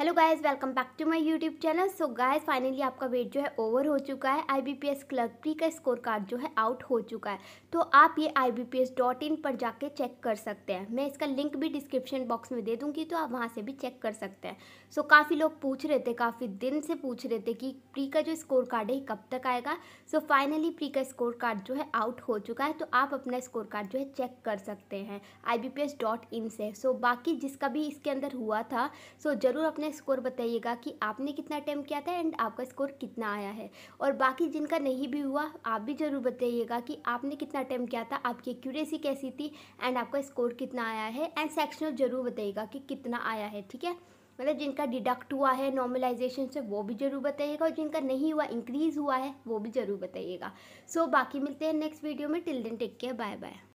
hello guys welcome back to my YouTube channel so guys finally आपका wait जो है over हो चुका है आईबीपीएस क्लर्क प्री का स्कोर कार्ड जो है आउट हो चुका है तो आप ये आईबीपीएस.इन पर जाके चेक कर सकते हैं मैं इसका लिंक भी डिस्क्रिप्शन बॉक्स में दे दूंगी तो आप वहाँ से भी चेक कर सकते हैं सो so, काफ़ी लोग पूछ रहे थे काफ़ी दिन से पूछ रहे थे कि प्री का जो स्कोर कार्ड है कब तक आएगा सो so, फाइनली प्री का स्कोर कार्ड जो है आउट हो चुका है तो आप अपना स्कोर कार्ड जो है चेक कर सकते हैं आई से सो so, बाकी जिसका भी इसके अंदर हुआ था सो ज़रूर अपने अपना स्कोर बताइएगा कि आपने कितना अटैम्प्ट किया था एंड आपका स्कोर कितना आया है और बाकी जिनका नहीं भी हुआ आप भी ज़रूर बताइएगा कि आपने कितना अटैम्प किया था आपकी एक्यूरेसी कैसी थी एंड आपका स्कोर कितना आया है एंड सेक्शनल ज़रूर बताइएगा कि कितना आया है ठीक है मतलब जिनका डिडक्ट हुआ है नॉर्मलाइजेशन से वो भी ज़रूर बताइएगा और जिनका नहीं हुआ इंक्रीज़ हुआ है वो भी ज़रूर बताइएगा सो so, बाकी मिलते हैं नेक्स्ट वीडियो में till then take care bye bye